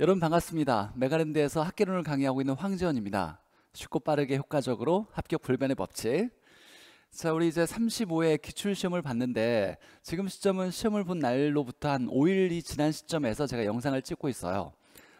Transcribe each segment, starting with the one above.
여러분 반갑습니다. 메가랜드에서 학계론을 강의하고 있는 황지원입니다. 쉽고 빠르게 효과적으로 합격 불변의 법칙. 자, 우리 이제 35회 기출시험을 봤는데 지금 시점은 시험을 본 날로부터 한 5일이 지난 시점에서 제가 영상을 찍고 있어요.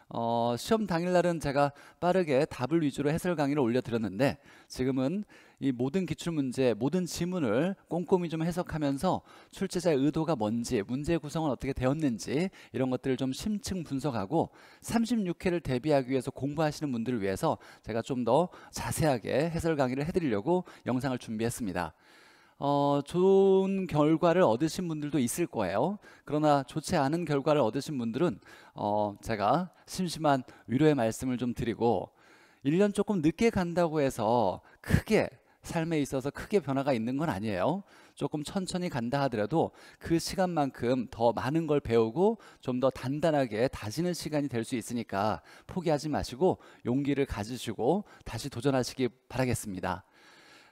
어, 시험 당일날은 제가 빠르게 답을 위주로 해설 강의를 올려드렸는데 지금은 이 모든 기출 문제, 모든 지문을 꼼꼼히 좀 해석하면서 출제자의 의도가 뭔지, 문제 구성은 어떻게 되었는지 이런 것들을 좀 심층 분석하고 36회를 대비하기 위해서 공부하시는 분들을 위해서 제가 좀 더 자세하게 해설 강의를 해드리려고 영상을 준비했습니다. 어, 좋은 결과를 얻으신 분들도 있을 거예요. 그러나 좋지 않은 결과를 얻으신 분들은 어, 제가 심심한 위로의 말씀을 좀 드리고 1년 조금 늦게 간다고 해서 크게 삶에 있어서 크게 변화가 있는 건 아니에요. 조금 천천히 간다 하더라도 그 시간만큼 더 많은 걸 배우고 좀 더 단단하게 다지는 시간이 될 수 있으니까 포기하지 마시고 용기를 가지시고 다시 도전하시기 바라겠습니다.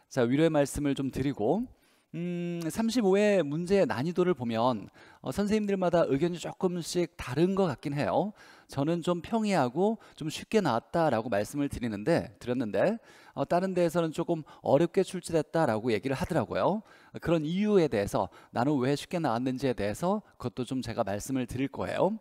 자, 위로의 말씀을 좀 드리고 음, 3 5회 문제의 난이도를 보면 어, 선생님들마다 의견이 조금씩 다른 것 같긴 해요. 저는 좀 평이하고 좀 쉽게 나왔다라고 말씀을 드리는데 드렸는데 어, 다른 데에서는 조금 어렵게 출제됐다라고 얘기를 하더라고요. 그런 이유에 대해서 나는 왜 쉽게 나왔는지에 대해서 그것도 좀 제가 말씀을 드릴 거예요.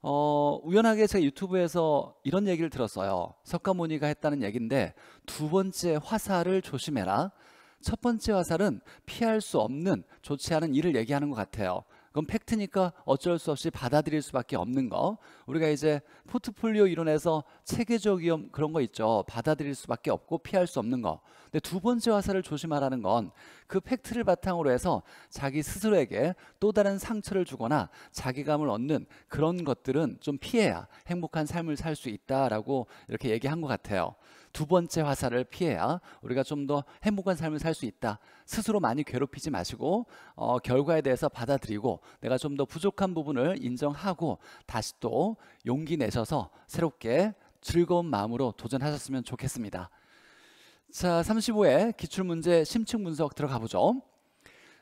어, 우연하게 제가 유튜브에서 이런 얘기를 들었어요. 석가모니가 했다는 얘기인데 두 번째 화살을 조심해라. 첫 번째 화살은 피할 수 없는 좋지 않은 일을 얘기하는 것 같아요. 그럼 팩트니까 어쩔 수 없이 받아들일 수밖에 없는 거. 우리가 이제 포트폴리오 이론에서 체계적 위험 그런 거 있죠. 받아들일 수밖에 없고 피할 수 없는 거. 근데 두 번째 화살을 조심하라는 건 그 팩트를 바탕으로 해서 자기 스스로에게 또 다른 상처를 주거나 자기감을 얻는 그런 것들은 좀 피해야 행복한 삶을 살 수 있다라고 이렇게 얘기한 것 같아요. 두 번째 화살을 피해야 우리가 좀 더 행복한 삶을 살 수 있다. 스스로 많이 괴롭히지 마시고 어, 결과에 대해서 받아들이고 내가 좀 더 부족한 부분을 인정하고 다시 또 용기 내셔서 새롭게 즐거운 마음으로 도전하셨으면 좋겠습니다. 자, 35회 기출문제 심층 분석 들어가 보죠.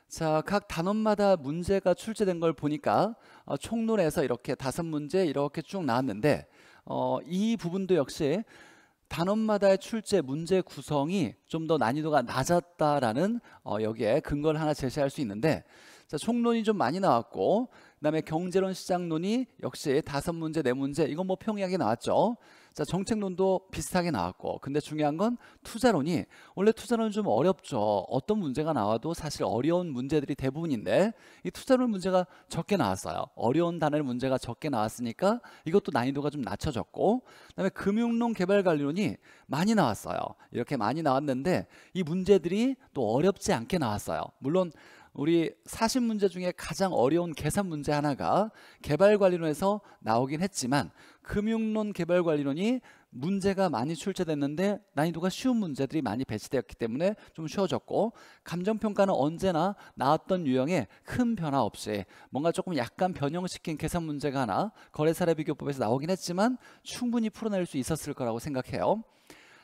자, 각 단원마다 문제가 출제된 걸 보니까 어, 총론에서 이렇게 다섯 문제 이렇게 쭉 나왔는데 어, 이 부분도 역시 단원마다의 출제 문제 구성이 좀 더 난이도가 낮았다라는 어, 여기에 근거를 하나 제시할 수 있는데 자, 총론이 좀 많이 나왔고 그다음에 경제론 시장론이 역시 다섯 문제 네 문제 이건 뭐 평이하게 나왔죠. 자, 정책론도 비슷하게 나왔고 근데 중요한 건 투자론이 원래 투자론은 좀 어렵죠. 어떤 문제가 나와도 사실 어려운 문제들이 대부분인데 이 투자론 문제가 적게 나왔어요. 어려운 단어의 문제가 적게 나왔으니까 이것도 난이도가 좀 낮춰졌고 그다음에 금융론 개발관리론이 많이 나왔어요. 이렇게 많이 나왔는데 이 문제들이 또 어렵지 않게 나왔어요. 물론 우리 사0문제 중에 가장 어려운 계산 문제 하나가 개발관리론에서 나오긴 했지만 금융론 개발관리론이 문제가 많이 출제됐는데 난이도가 쉬운 문제들이 많이 배치되었기 때문에 좀 쉬워졌고 감정평가는 언제나 나왔던 유형에 큰 변화 없이 뭔가 조금 약간 변형시킨 계산 문제가 하나 거래사례 비교법에서 나오긴 했지만 충분히 풀어낼 수 있었을 거라고 생각해요.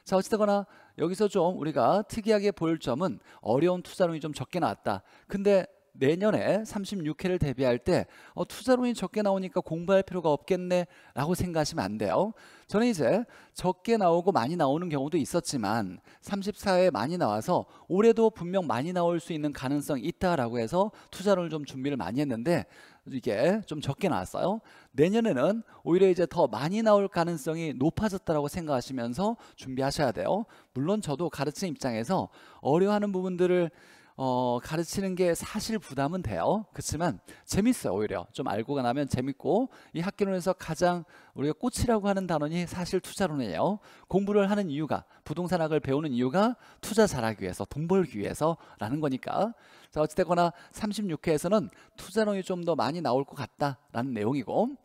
자 어찌되거나 여기서 좀 우리가 특이하게 볼 점은 어려운 투자론이 좀 적게 나왔다. 근데 내년에 36회를 대비할 때 어, 투자론이 적게 나오니까 공부할 필요가 없겠네라고 생각하시면 안 돼요. 저는 이제 적게 나오고 많이 나오는 경우도 있었지만 34회 많이 나와서 올해도 분명 많이 나올 수 있는 가능성이 있다라고 해서 투자론을 좀 준비를 많이 했는데 이게 좀 적게 나왔어요. 내년에는 오히려 이제 더 많이 나올 가능성이 높아졌다라고 생각하시면서 준비하셔야 돼요. 물론 저도 가르치는 입장에서 어려워하는 부분들을 어, 가르치는 게 사실 부담은 돼요. 그렇지만 재밌어요. 오히려 좀 알고 나면 재밌고 이 학기론에서 가장 우리가 꽃이라고 하는 단원이 사실 투자론이에요. 공부를 하는 이유가 부동산학을 배우는 이유가 투자 잘하기 위해서 돈 벌기 위해서라는 거니까. 자 어찌됐거나 36회에서는 투자론이 좀 더 많이 나올 것 같다라는 내용이고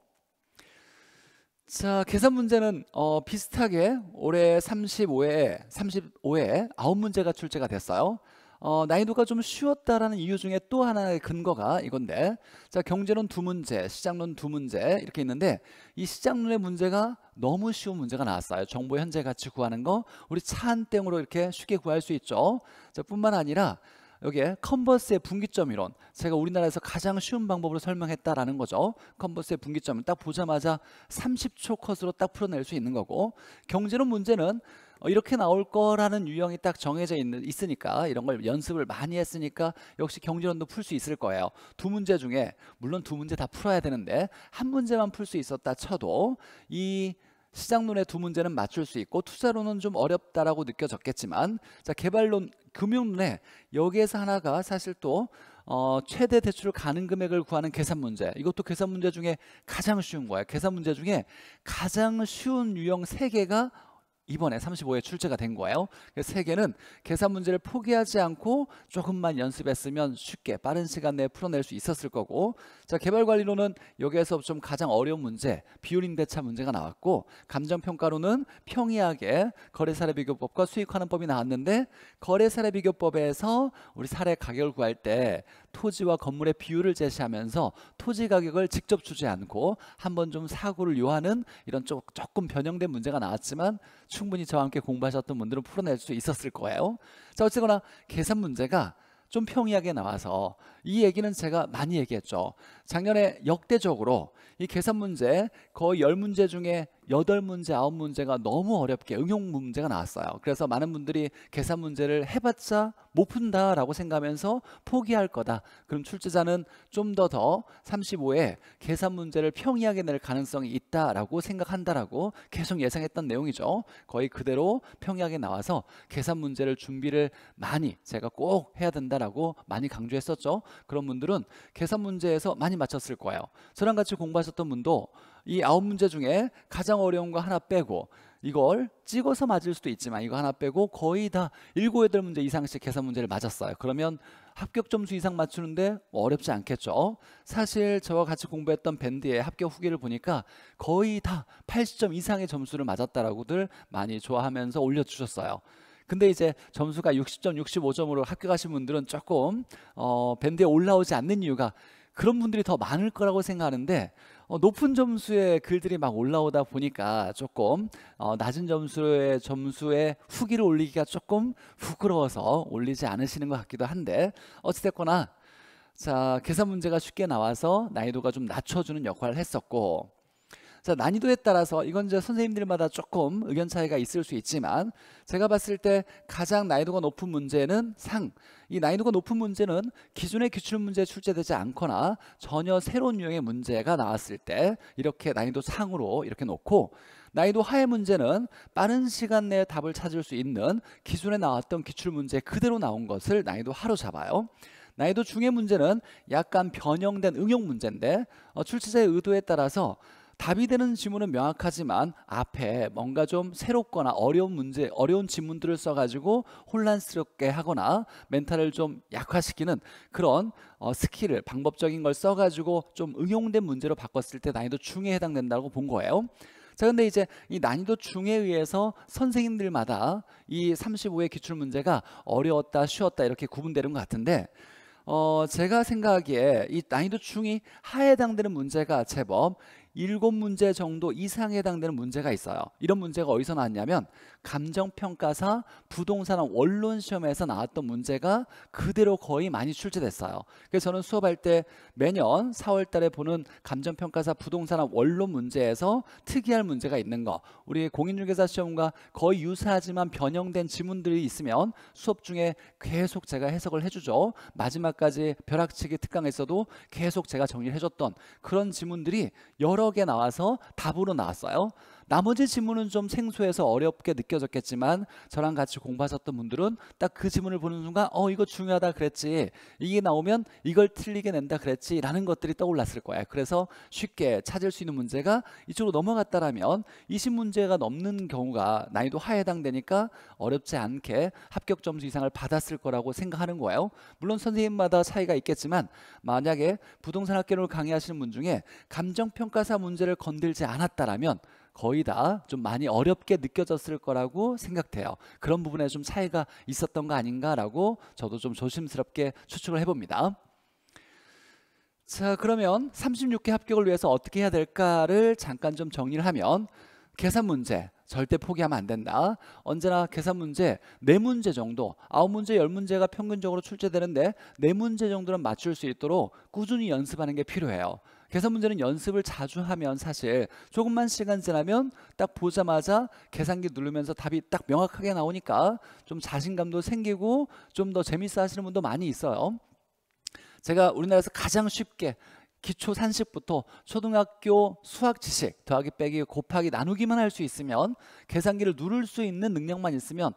자, 계산 문제는 어, 비슷하게 올해 35회, 35회 9문제가 출제가 됐어요. 어, 난이도가 좀 쉬웠다라는 이유 중에 또 하나의 근거가 이건데 자 경제론 두 문제, 시장론 두 문제 이렇게 있는데 이 시장론의 문제가 너무 쉬운 문제가 나왔어요. 정보 현재 가치 구하는 거 우리 차 한 땡으로 이렇게 쉽게 구할 수 있죠. 자 뿐만 아니라 여기에 컨버스의 분기점 이론 제가 우리나라에서 가장 쉬운 방법으로 설명했다라는 거죠 컨버스의 분기점을 딱 보자마자 30초 컷으로 딱 풀어낼 수 있는 거고 경제론 문제는 어, 이렇게 나올 거라는 유형이 딱 정해져 있, 있으니까 이런 걸 연습을 많이 했으니까 역시 경제론도 풀 수 있을 거예요. 두 문제 중에 물론 두 문제 다 풀어야 되는데 한 문제만 풀 수 있었다 쳐도 이 시장론의 두 문제는 맞출 수 있고 투자론은 좀 어렵다라고 느껴졌겠지만 자 개발론 금융론에 여기에서 하나가 사실 또 어, 최대 대출 가능 금액을 구하는 계산 문제 이것도 계산 문제 중에 가장 쉬운 거예요 계산 문제 중에 가장 쉬운 유형 세개가 이번에 35회 출제가 된 거예요. 그세 개는 계산 문제를 포기하지 않고 조금만 연습했으면 쉽게 빠른 시간 내에 풀어낼 수 있었을 거고 자 개발관리로는 여기에서 좀 가장 어려운 문제 비율 인대차 문제가 나왔고 감정평가로는 평이하게 거래사례비교법과 수익하는법이 나왔는데 거래사례비교법에서 우리 사례 가격을 구할 때 토지와 건물의 비율을 제시하면서 토지 가격을 직접 주지 않고 한번 좀 사고를 요하는 이런 조, 조금 변형된 문제가 나왔지만 충분히 저와 함께 공부하셨던 분들은 풀어낼 수 있었을 거예요. 자 어쨌거나 계산 문제가 좀 평이하게 나와서 이 얘기는 제가 많이 얘기했죠. 작년에 역대적으로 이 계산 문제 거의 10문제 중에 8문제, 9문제가 너무 어렵게 응용 문제가 나왔어요. 그래서 많은 분들이 계산 문제를 해봤자 못 푼다라고 생각하면서 포기할 거다. 그럼 출제자는 좀 더더 더 35에 계산 문제를 평이하게 낼 가능성이 있다라고 생각한다라고 계속 예상했던 내용이죠. 거의 그대로 평이하게 나와서 계산 문제를 준비를 많이 제가 꼭 해야 된다라고 많이 강조했었죠. 그런 분들은 계산 문제에서 많이 맞췄을 거예요. 저랑 같이 공부하셨던 분도 이 아홉 문제 중에 가장 어려운 거 하나 빼고 이걸 찍어서 맞을 수도 있지만 이거 하나 빼고 거의 다 일곱 여덟 문제 이상씩 계산 문제를 맞았어요. 그러면 합격 점수 이상 맞추는데 어렵지 않겠죠. 사실 저와 같이 공부했던 밴드의 합격 후기를 보니까 거의 다 80점 이상의 점수를 맞았다라고들 많이 좋아하면서 올려주셨어요. 근데 이제 점수가 60점, 65점으로 합격하신 분들은 조금 어, 밴드에 올라오지 않는 이유가 그런 분들이 더 많을 거라고 생각하는데 어, 높은 점수의 글들이 막 올라오다 보니까 조금 어, 낮은 점수의 점수에 후기를 올리기가 조금 부끄러워서 올리지 않으시는 것 같기도 한데 어찌됐거나 자 계산 문제가 쉽게 나와서 난이도가 좀 낮춰주는 역할을 했었고 자, 난이도에 따라서 이건 이제 선생님들마다 조금 의견 차이가 있을 수 있지만 제가 봤을 때 가장 난이도가 높은 문제는 상. 이 난이도가 높은 문제는 기존의 기출 문제에 출제되지 않거나 전혀 새로운 유형의 문제가 나왔을 때 이렇게 난이도 상으로 이렇게 놓고 난이도 하의 문제는 빠른 시간 내에 답을 찾을 수 있는 기존에 나왔던 기출 문제 그대로 나온 것을 난이도 하로 잡아요. 난이도 중의 문제는 약간 변형된 응용 문제인데 어, 출제자의 의도에 따라서 답이 되는 지문은 명확하지만 앞에 뭔가 좀 새롭거나 어려운 문제, 어려운 지문들을 써가지고 혼란스럽게 하거나 멘탈을 좀 약화시키는 그런 어, 스킬을 방법적인 걸 써가지고 좀 응용된 문제로 바꿨을 때 난이도 중에 해당된다고 본 거예요. 자 근데 이제 이 난이도 중에 의해서 선생님들마다 이 35의 기출 문제가 어려웠다 쉬웠다 이렇게 구분되는 것 같은데 어 제가 생각하기에 이 난이도 중이 하에 해당되는 문제가 제법 일곱 문제 정도 이상에 해당되는 문제가 있어요. 이런 문제가 어디서 나왔냐면 감정평가사 부동산 원론 시험에서 나왔던 문제가 그대로 거의 많이 출제됐어요. 그래서 저는 수업할 때 매년 4월 달에 보는 감정평가사 부동산 원론 문제에서 특이할 문제가 있는 거 우리 공인중개사 시험과 거의 유사하지만 변형된 지문들이 있으면 수업 중에 계속 제가 해석을 해주죠. 마지막까지 벼락치기 특강에서도 계속 제가 정리를 해줬던 그런 지문들이 여러 개 나와서 답으로 나왔어요. 나머지 지문은 좀 생소해서 어렵게 느껴졌겠지만 저랑 같이 공부하셨던 분들은 딱 그 지문을 보는 순간 어 이거 중요하다 그랬지 이게 나오면 이걸 틀리게 낸다 그랬지 라는 것들이 떠올랐을 거예요 그래서 쉽게 찾을 수 있는 문제가 이쪽으로 넘어갔다라면 20문제가 넘는 경우가 난이도 하에 해당되니까 어렵지 않게 합격 점수 이상을 받았을 거라고 생각하는 거예요 물론 선생님마다 차이가 있겠지만 만약에 부동산학개론을 강의하시는 분 중에 감정평가사 문제를 건들지 않았다라면 거의 다 좀 많이 어렵게 느껴졌을 거라고 생각돼요. 그런 부분에 좀 차이가 있었던 거 아닌가라고 저도 좀 조심스럽게 추측을 해봅니다. 자, 그러면 36개 합격을 위해서 어떻게 해야 될까를 잠깐 좀 정리를 하면 계산 문제 절대 포기하면 안 된다. 언제나 계산 문제 네 문제 정도, 아홉 문제, 열 문제가 평균적으로 출제되는데 네 문제 정도는 맞출 수 있도록 꾸준히 연습하는 게 필요해요. 계산 문제는 연습을 자주 하면 사실 조금만 시간 지나면 딱 보자마자 계산기 누르면서 답이 딱 명확하게 나오니까 좀 자신감도 생기고 좀 더 재밌어 하시는 분도 많이 있어요. 제가 우리나라에서 가장 쉽게 기초 산식부터 초등학교 수학 지식 더하기 빼기 곱하기 나누기만 할 수 있으면 계산기를 누를 수 있는 능력만 있으면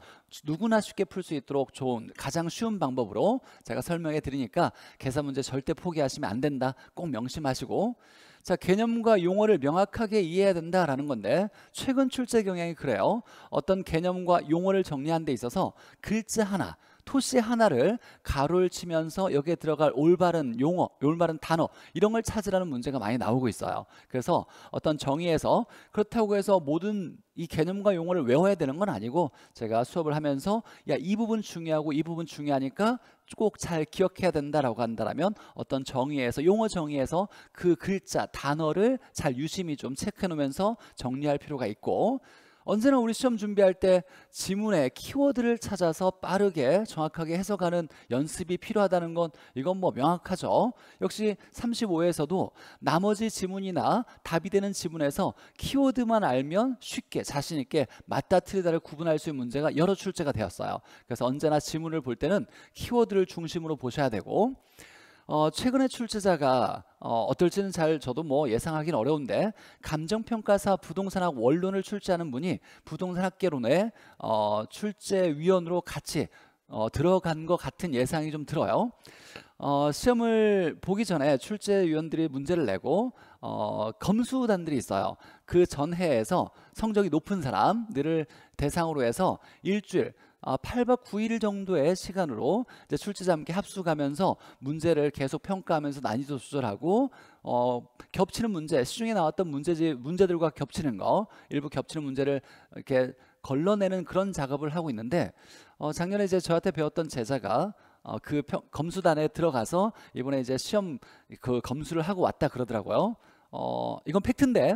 누구나 쉽게 풀 수 있도록 좋은 가장 쉬운 방법으로 제가 설명해 드리니까 계산 문제 절대 포기하시면 안 된다 꼭 명심하시고 자 개념과 용어를 명확하게 이해해야 된다라는 건데 최근 출제 경향이 그래요 어떤 개념과 용어를 정리한 데 있어서 글자 하나 토시 하나를 가로를 치면서 여기에 들어갈 올바른 용어, 올바른 단어 이런 걸 찾으라는 문제가 많이 나오고 있어요. 그래서 어떤 정의에서 그렇다고 해서 모든 이 개념과 용어를 외워야 되는 건 아니고 제가 수업을 하면서 야이 부분 중요하고 이 부분 중요하니까 꼭 잘 기억해야 된다라고 한다면 어떤 정의에서 용어 정의에서 그 글자 단어를 잘 유심히 좀 체크해 놓으면서 정리할 필요가 있고 언제나 우리 시험 준비할 때 지문의 키워드를 찾아서 빠르게 정확하게 해석하는 연습이 필요하다는 건 이건 뭐 명확하죠. 역시 35에서도 나머지 지문이나 답이 되는 지문에서 키워드만 알면 쉽게 자신 있게 맞다 틀리다를 구분할 수 있는 문제가 여러 출제가 되었어요. 그래서 언제나 지문을 볼 때는 키워드를 중심으로 보셔야 되고 어, 최근에 출제자가 어, 어떨지는 잘 저도 뭐예상하기는 어려운데 감정평가사 부동산학 원론을 출제하는 분이 부동산학개론의 어, 출제위원으로 같이 어, 들어간 것 같은 예상이 좀 들어요. 어, 시험을 보기 전에 출제위원들이 문제를 내고 어, 검수단들이 있어요. 그 전해에서 성적이 높은 사람들을 대상으로 해서 일주일 8박 아, 9일 정도의 시간으로 이제 출제자 함께 합숙하면서 문제를 계속 평가하면서 난이도 조절하고 어, 겹치는 문제, 시중에 나왔던 문제지 문제들과 겹치는 거, 일부 겹치는 문제를 이렇게 걸러내는 그런 작업을 하고 있는데 어, 작년에 이제 저한테 배웠던 제자가 어, 그 평, 검수단에 들어가서 이번에 이제 시험 그 검수를 하고 왔다 그러더라고요. 어, 이건 팩트인데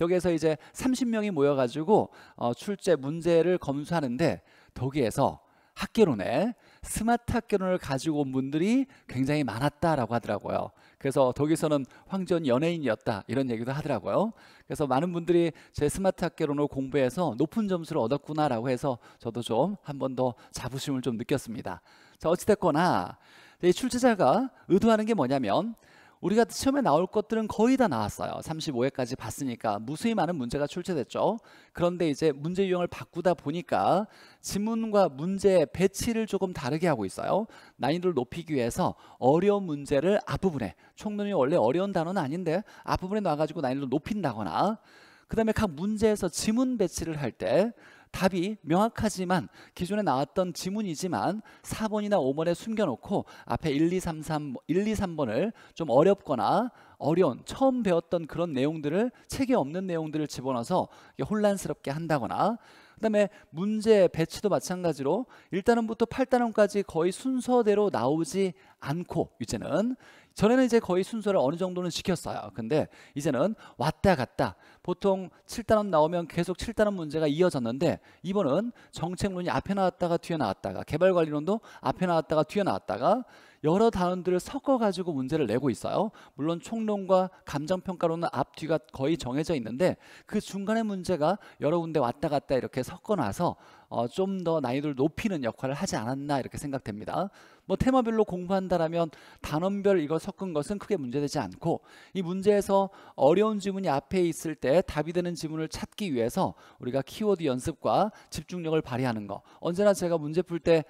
여기에서 이제 30명이 모여가지고 어, 출제 문제를 검수하는데 독일에서 학개론에 스마트 학개론을 가지고 온 분들이 굉장히 많았다라고 하더라고요. 그래서 독일에서는 황전 연예인이었다 이런 얘기도 하더라고요. 그래서 많은 분들이 제 스마트 학개론을 공부해서 높은 점수를 얻었구나라고 해서 저도 좀 한 번 더 자부심을 좀 느꼈습니다. 자 어찌됐거나 이 출제자가 의도하는 게 뭐냐면 우리가 시험에 나올 것들은 거의 다 나왔어요. 35회까지 봤으니까 무수히 많은 문제가 출제됐죠. 그런데 이제 문제 유형을 바꾸다 보니까 지문과 문제 배치를 조금 다르게 하고 있어요. 난이도를 높이기 위해서 어려운 문제를 앞부분에 총론이 원래 어려운 단어는 아닌데 앞부분에 놔가지고 난이도를 높인다거나 그 다음에 각 문제에서 지문 배치를 할때 답이 명확하지만 기존에 나왔던 지문이지만 4번이나 5번에 숨겨놓고 앞에 1, 2, 3, 3, 1, 2, 3번을 좀 어렵거나 어려운 처음 배웠던 그런 내용들을 책에 없는 내용들을 집어넣어서 혼란스럽게 한다거나 그다음에 문제 배치도 마찬가지로 1단원부터 8단원까지 거의 순서대로 나오지 않고 이제는 전에는 이제 거의 순서를 어느 정도는 지켰어요. 근데 이제는 왔다 갔다 보통 7단원 나오면 계속 7단원 문제가 이어졌는데 이번은 정책론이 앞에 나왔다가 뒤에 나왔다가 개발관리론도 앞에 나왔다가 뒤에 나왔다가 여러 단원들을 섞어 가지고 문제를 내고 있어요. 물론 총론과 감정평가로는 앞 뒤가 거의 정해져 있는데 그중간에 문제가 여러 군데 왔다 갔다 이렇게 섞어 놔서 어, 좀더 난이도를 높이는 역할을 하지 않았나 이렇게 생각됩니다. 뭐 테마별로 공부한다라면 단원별 이걸 섞은 것은 크게 문제되지 않고 이 문제에서 어려운 지문이 앞에 있을 때 답이 되는 지문을 찾기 위해서 우리가 키워드 연습과 집중력을 발휘하는 거 언제나 제가 문제 풀때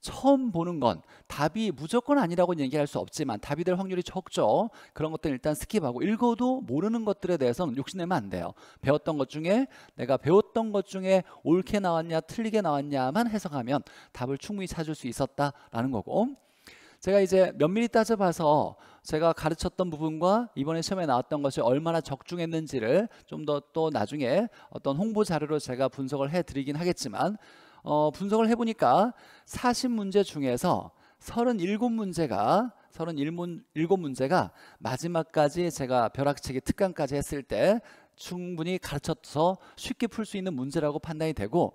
처음 보는 건 답이 무조건 아니라고 얘기할 수 없지만 답이 될 확률이 적죠. 그런 것들은 일단 스킵하고 읽어도 모르는 것들에 대해서는 욕심내면 안 돼요. 배웠던 것 중에 내가 배웠던 것 중에 옳게 나왔냐 틀리게 나왔냐만 해석하면 답을 충분히 찾을 수 있었다라는 거고 제가 이제 면밀히 따져봐서 제가 가르쳤던 부분과 이번에 시험에 나왔던 것이 얼마나 적중했는지를 좀 더 또 나중에 어떤 홍보 자료로 제가 분석을 해드리긴 하겠지만 어, 분석을 해보니까 40문제 중에서 37문제가 37문제가 마지막까지 제가 벼락치기 특강까지 했을 때 충분히 가르쳐서 쉽게 풀 수 있는 문제라고 판단이 되고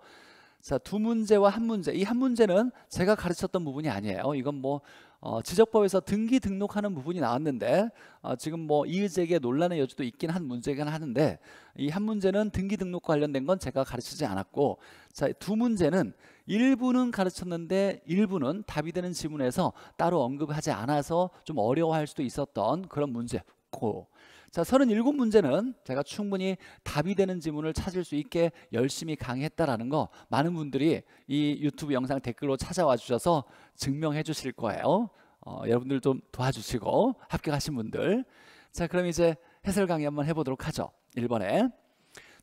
자, 두 문제와 한 문제. 이 한 문제는 제가 가르쳤던 부분이 아니에요. 이건 뭐 어, 지적법에서 등기 등록하는 부분이 나왔는데 어, 지금 뭐 이의제기에 논란의 여지도 있긴 한 문제긴 하는데 이 한 문제는 등기 등록과 관련된 건 제가 가르치지 않았고 자두 문제는 일부는 가르쳤는데 일부는 답이 되는 지문에서 따로 언급하지 않아서 좀 어려워할 수도 있었던 그런 문제고 자, 37문제는 제가 충분히 답이 되는 지문을 찾을 수 있게 열심히 강의했다라는 거 많은 분들이 이 유튜브 영상 댓글로 찾아와 주셔서 증명해 주실 거예요. 어, 여러분들 좀 도와주시고 합격하신 분들. 자, 그럼 이제 해설 강의 한번 해보도록 하죠. 1번에.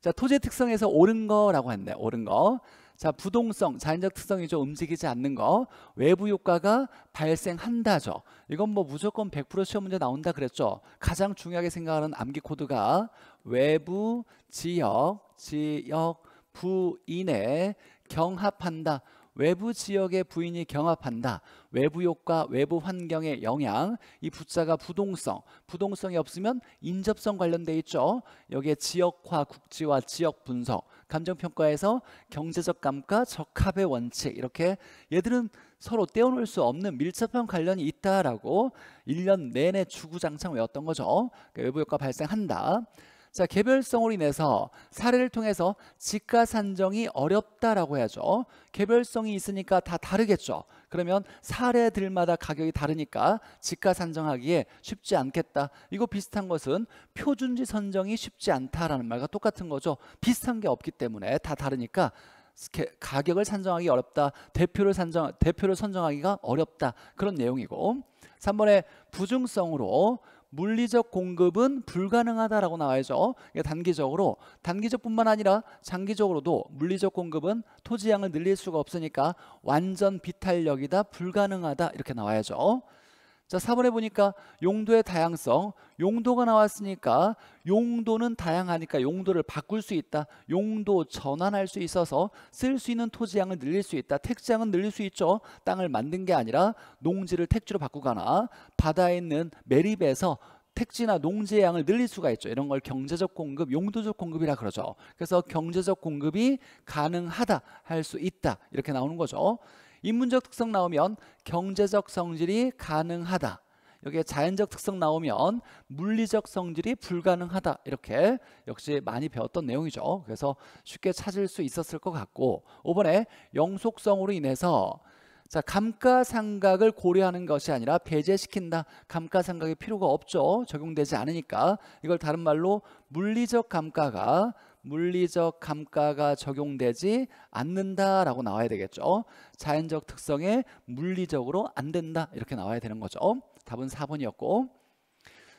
자, 토지의 특성에서 옳은 거라고 했네. 옳은 거. 자, 부동성, 자연적 특성이죠. 움직이지 않는 거. 외부 효과가 발생한다죠. 이건 뭐 무조건 100% 시험 문제 나온다 그랬죠. 가장 중요하게 생각하는 암기 코드가 외부, 지역, 지역, 부인에 경합한다. 외부 지역의 부인이 경합한다. 외부 효과, 외부 환경의 영향. 이 부자가 부동성. 부동성이 없으면 인접성 관련돼 있죠. 여기에 지역화, 국지화, 지역 분석. 감정평가에서 경제적 감가 적합의 원칙 이렇게 얘들은 서로 떼어놓을 수 없는 밀접한 관련이 있다라고 1년 내내 주구장창 외웠던 거죠. 그 그러니까 외부효과 발생한다. 자, 개별성으로 인해서 사례를 통해서 지가 산정이 어렵다라고 해야죠. 개별성이 있으니까 다 다르겠죠. 그러면 사례들마다 가격이 다르니까 지가 산정하기에 쉽지 않겠다. 이거 비슷한 것은 표준지 선정이 쉽지 않다라는 말과 똑같은 거죠. 비슷한 게 없기 때문에 다 다르니까 가격을 산정하기 어렵다. 대표를 산정 대표를 선정하기가 어렵다. 그런 내용이고 3번에 부중성으로 물리적 공급은 불가능하다라고 나와야죠. 단기적으로 단기적뿐만 아니라 장기적으로도 물리적 공급은 토지양을 늘릴 수가 없으니까 완전 비탄력이다 불가능하다 이렇게 나와야죠. 자, 4번에 보니까 용도의 다양성, 용도가 나왔으니까 용도는 다양하니까 용도를 바꿀 수 있다. 용도 전환할 수 있어서 쓸 수 있는 토지양을 늘릴 수 있다. 택지양은 늘릴 수 있죠. 땅을 만든 게 아니라 농지를 택지로 바꾸거나 바다에 있는 매립에서 택지나 농지의 양을 늘릴 수가 있죠. 이런 걸 경제적 공급, 용도적 공급이라 그러죠. 그래서 경제적 공급이 가능하다, 할 수 있다 이렇게 나오는 거죠. 인문적 특성 나오면 경제적 성질이 가능하다. 여기에 자연적 특성 나오면 물리적 성질이 불가능하다 이렇게 역시 많이 배웠던 내용이죠 그래서 쉽게 찾을 수 있었을 것 같고 5번에 영속성으로 인해서 자 감가상각을 고려하는 것이 아니라 배제시킨다 감가상각이 필요가 없죠 적용되지 않으니까 이걸 다른 말로 물리적 감가가 물리적 감가가 적용되지 않는다라고 나와야 되겠죠. 자연적 특성에 물리적으로 안 된다 이렇게 나와야 되는 거죠. 답은 4번이었고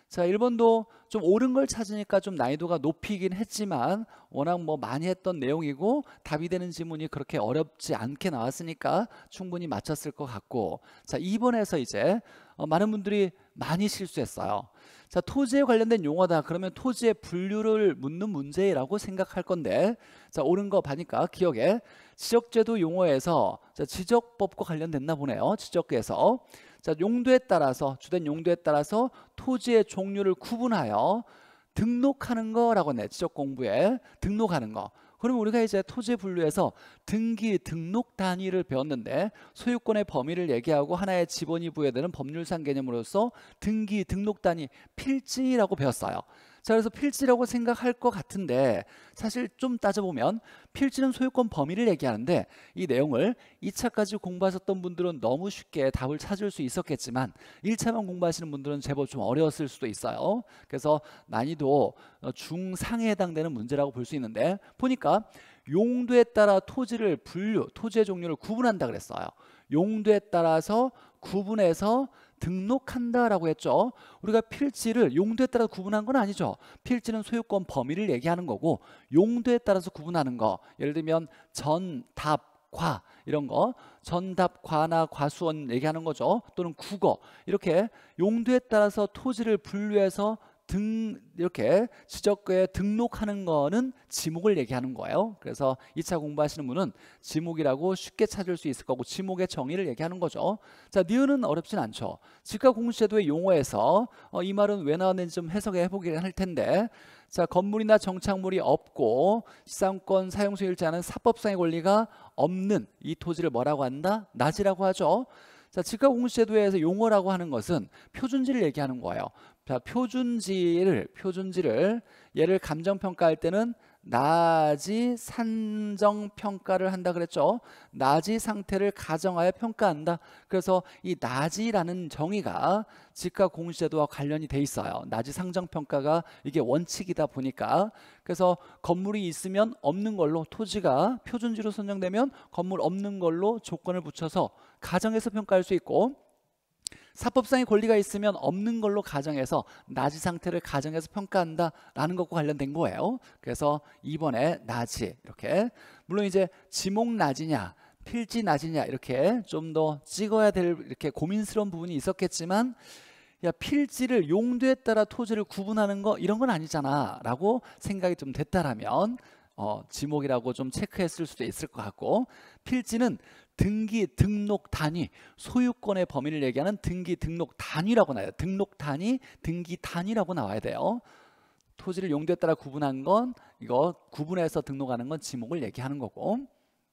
자 1번도 좀 옳은 걸 찾으니까 좀 난이도가 높이긴 했지만 워낙 뭐 많이 했던 내용이고 답이 되는 지문이 그렇게 어렵지 않게 나왔으니까 충분히 맞췄을 것 같고 자 2번에서 이제 어, 많은 분들이 많이 실수했어요. 자, 토지에 관련된 용어다. 그러면 토지의 분류를 묻는 문제라고 생각할 건데, 자, 옳은 거 봐니까 기억에 지적제도 용어에서 자, 지적법과 관련됐나 보네요. 지적에서 자, 용도에 따라서 주된 용도에 따라서 토지의 종류를 구분하여 등록하는 거라고 내 지적 공부에 등록하는 거. 그럼 우리가 이제 토지 분류에서 등기 등록 단위를 배웠는데 소유권의 범위를 얘기하고 하나의 지번이 부여되는 법률상 개념으로서 등기 등록 단위 필지라고 배웠어요. 자, 그래서 필지라고 생각할 것 같은데 사실 좀 따져보면 필지는 소유권 범위를 얘기하는데 이 내용을 2차까지 공부하셨던 분들은 너무 쉽게 답을 찾을 수 있었겠지만 1차만 공부하시는 분들은 제법 좀 어려웠을 수도 있어요. 그래서 난이도 어, 중상에 해당되는 문제라고 볼 수 있는데 보니까 용도에 따라 토지를 분류, 토지의 종류를 구분한다 그랬어요. 용도에 따라서 구분해서 등록한다라고 했죠. 우리가 필지를 용도에 따라 구분한 건 아니죠. 필지는 소유권 범위를 얘기하는 거고 용도에 따라서 구분하는 거. 예를 들면 전, 답, 과 이런 거 전답 과나 과수원 얘기하는 거죠 또는 국어 이렇게 용도에 따라서 토지를 분류해서 등 이렇게 지적에 등록하는 거는 지목을 얘기하는 거예요. 그래서 2차 공부하시는 분은 지목이라고 쉽게 찾을 수 있을 거고 지목의 정의를 얘기하는 거죠. 자, 니은은 어렵진 않죠. 직가 공시제도의 용어에서 어, 이 말은 왜 나왔는지 좀 해석해 보긴 기할 텐데 자, 건물이나 정착물이 없고 시상권 사용 소유일지 않은 사법상의 권리가 없는 이 토지를 뭐라고 한다? 낮이라고 하죠. 자, 직가 공시제도에서 용어라고 하는 것은 표준지를 얘기하는 거예요. 자, 표준지를 표준지를 얘를 감정 평가할 때는 나지 산정 평가를 한다 그랬죠. 나지 상태를 가정하여 평가한다. 그래서 이나지라는 정의가 직가 공시제도와 관련이 돼 있어요. 나지 상정 평가가 이게 원칙이다 보니까 그래서 건물이 있으면 없는 걸로 토지가 표준지로 선정되면 건물 없는 걸로 조건을 붙여서 가정에서 평가할 수 있고 사법상의 권리가 있으면 없는 걸로 가정해서 나지 상태를 가정해서 평가한다라는 것과 관련된 거예요. 그래서 이번에 나지 이렇게 물론 이제 지목 나지냐 필지 나지냐 이렇게 좀 더 찍어야 될 이렇게 고민스러운 부분이 있었겠지만 야 필지를 용도에 따라 토지를 구분하는 거 이런 건 아니잖아라고 생각이 좀 됐다라면 어, 지목이라고 좀 체크했을 수도 있을 것 같고 필지는 등기 등록 단위 소유권의 범위를 얘기하는 등기 등록 단위라고 나와요. 등록 단위, 등기 단위라고 나와야 돼요. 토지를 용도에 따라 구분한 건 이거 구분해서 등록하는 건 지목을 얘기하는 거고.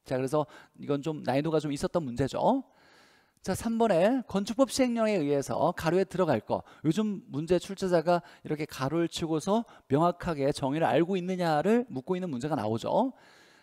자, 그래서 이건 좀 난이도가 좀 있었던 문제죠. 자, 3번에 건축법 시행령에 의해서 가로에 들어갈 거. 요즘 문제 출제자가 이렇게 가로를 치고서 명확하게 정의를 알고 있느냐를 묻고 있는 문제가 나오죠.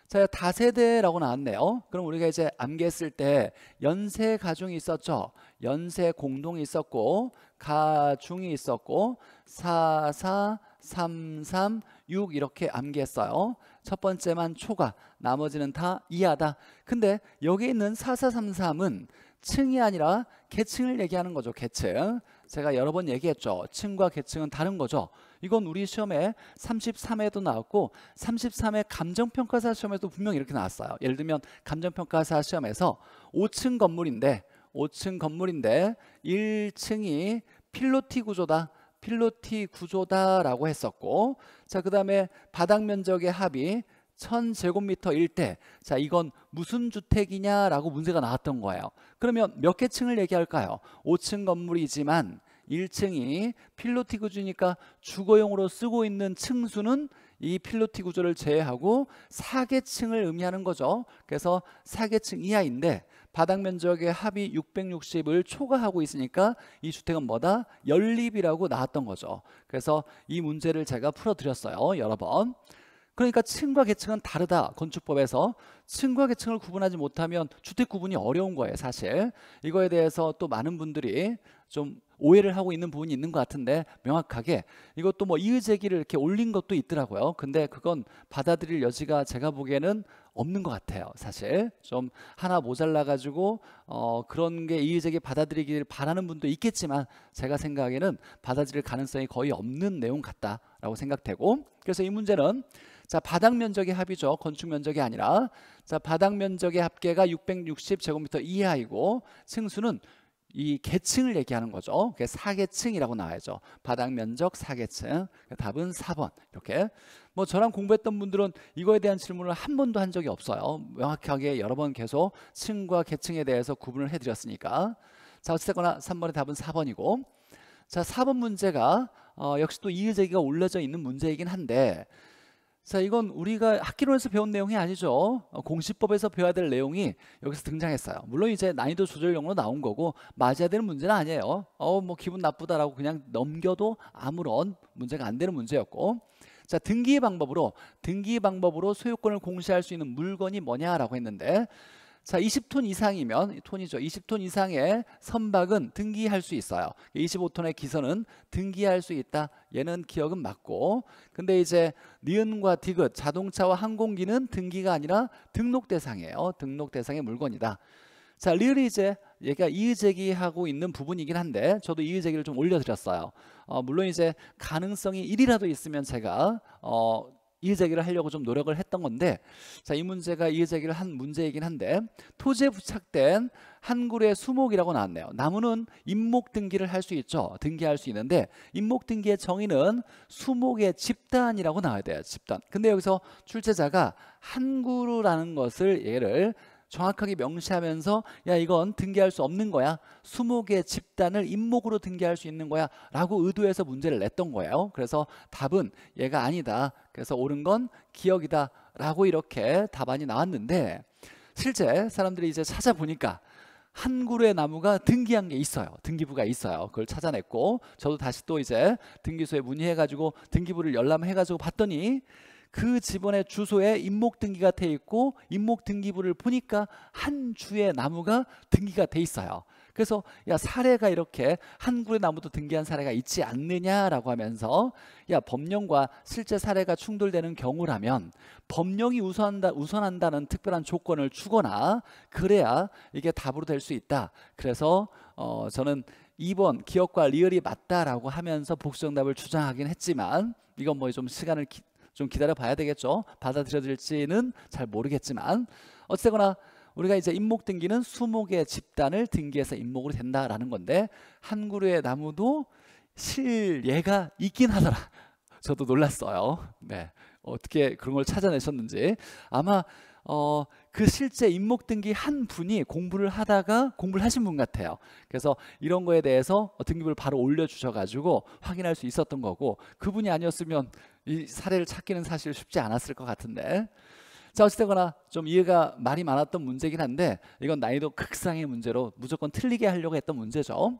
자, 다세대라고 나왔네요. 그럼 우리가 이제 암기했을 때 연세 가중이 있었죠. 연세 공동이 있었고 가중이 있었고 4, 4, 3, 3, 6 이렇게 암기했어요. 첫 번째만 초과, 나머지는 다 이하다. 근데 여기 있는 4, 4, 3, 3은 층이 아니라 계층을 얘기하는 거죠. 계층. 제가 여러 번 얘기했죠. 층과 계층은 다른 거죠. 이건 우리 시험에 33회도 나왔고 33회 감정평가사 시험에도 분명히 이렇게 나왔어요. 예를 들면 감정평가사 시험에서 5층 건물인데 5층 건물인데 1층이 필로티 구조다. 필로티 구조다라고 했었고 자 그다음에 바닥 면적의 합이 1000제곱미터일 때자 이건 무슨 주택이냐라고 문제가 나왔던 거예요. 그러면 몇 개 층을 얘기할까요? 5층 건물이지만 1층이 필로티 구조니까 주거용으로 쓰고 있는 층수는 이 필로티 구조를 제외하고 4계층을 의미하는 거죠. 그래서 4계층 이하인데 바닥 면적의 합이 660을 초과하고 있으니까 이 주택은 뭐다? 연립이라고 나왔던 거죠. 그래서 이 문제를 제가 풀어드렸어요. 여러 번. 그러니까 층과 계층은 다르다 건축법에서 층과 계층을 구분하지 못하면 주택 구분이 어려운 거예요 사실 이거에 대해서 또 많은 분들이 좀 오해를 하고 있는 부분이 있는 것 같은데 명확하게 이것도 뭐 이의 제기를 이렇게 올린 것도 있더라고요. 근데 그건 받아들일 여지가 제가 보기에는 없는 것 같아요. 사실 좀 하나 모자라 가지고 어, 그런 게 이의 제기 받아들이기를 바라는 분도 있겠지만 제가 생각에는 받아들일 가능성이 거의 없는 내용 같다라고 생각되고 그래서 이 문제는 자 바닥 면적의 합이죠. 건축 면적이 아니라 자 바닥 면적의 합계가 660제곱미터 이하이고 층수는 이 계층을 얘기하는 거죠. 그게 4계층이라고 나와야죠. 바닥 면적 사계층 답은 4번. 이렇게. 뭐 저랑 공부했던 분들은 이거에 대한 질문을 한 번도 한 적이 없어요. 명확하게 여러 번 계속 층과 계층에 대해서 구분을 해 드렸으니까. 자, 어쨌거나 3번의 답은 4번이고. 자, 4번 문제가 어, 역시 또 이의제기가 올려져 있는 문제이긴 한데 자, 이건 우리가 학기론에서 배운 내용이 아니죠. 어, 공시법에서 배워야 될 내용이 여기서 등장했어요. 물론 이제 난이도 조절용으로 나온 거고 맞아야 되는 문제는 아니에요. 어, 뭐 기분 나쁘다라고 그냥 넘겨도 아무런 문제가 안 되는 문제였고 자, 등기 방법으로 등기 방법으로 소유권을 공시할 수 있는 물건이 뭐냐라고 했는데 자, 20톤 이상이면 톤이죠. 20톤 이상의 선박은 등기할 수 있어요. 25톤의 기선은 등기할 수 있다. 얘는 기억은 맞고. 근데 이제 니은과 디귿, 자동차와 항공기는 등기가 아니라 등록 대상이에요. 등록 대상의 물건이다. 자, 리을이 이제 얘가 이의제기하고 있는 부분이긴 한데 저도 이의제기를 좀 올려드렸어요. 어, 물론 이제 가능성이 1이라도 있으면 제가 어, 이해제기를 하려고 좀 노력을 했던 건데 자 이 문제가 이해제기를한 문제이긴 한데 토지에 부착된 한 그루의 수목이라고 나왔네요. 나무는 임목 등기를 할 수 있죠. 등기할 수 있는데 임목 등기의 정의는 수목의 집단이라고 나와야 돼요. 집단. 근데 여기서 출제자가 한 그루라는 것을 얘를 정확하게 명시하면서 야 이건 등기할 수 없는 거야. 20개 집단을 임목으로 등기할 수 있는 거야. 라고 의도해서 문제를 냈던 거예요. 그래서 답은 얘가 아니다. 그래서 옳은 건 기억이다. 라고 이렇게 답안이 나왔는데 실제 사람들이 이제 찾아보니까 한 그루의 나무가 등기한 게 있어요. 등기부가 있어요. 그걸 찾아냈고 저도 다시 또 이제 등기소에 문의해가지고 등기부를 열람해가지고 봤더니 그 집원의 주소에 임목 등기가 돼 있고 임목 등기부를 보니까 한 주의 나무가 등기가 돼 있어요. 그래서 야 사례가 이렇게 한 그루의 나무도 등기한 사례가 있지 않느냐라고 하면서 야 법령과 실제 사례가 충돌되는 경우라면 법령이 우선한다 우선한다는 특별한 조건을 주거나 그래야 이게 답으로 될 수 있다. 그래서 어 저는 2번 기억과 리얼이 맞다라고 하면서 복수정답을 주장하긴 했지만 이건 뭐 좀 시간을 기, 좀 기다려 봐야 되겠죠. 받아들여질지는 잘 모르겠지만 어쨌거나 우리가 이제 임목 등기는 수목의 집단을 등기해서 임목으로 된다라는 건데 한 그루의 나무도 실예가 있긴 하더라. 저도 놀랐어요. 네. 어떻게 그런 걸 찾아내셨는지 아마 어, 그 실제 임목 등기 한 분이 공부를 하다가 공부를 하신 분 같아요. 그래서 이런 거에 대해서 등기부를 바로 올려주셔가지고 확인할 수 있었던 거고 그분이 아니었으면 이 사례를 찾기는 사실 쉽지 않았을 것 같은데 자 어찌되거나 좀 이해가 말이 많았던 문제긴 한데 이건 난이도 극상의 문제로 무조건 틀리게 하려고 했던 문제죠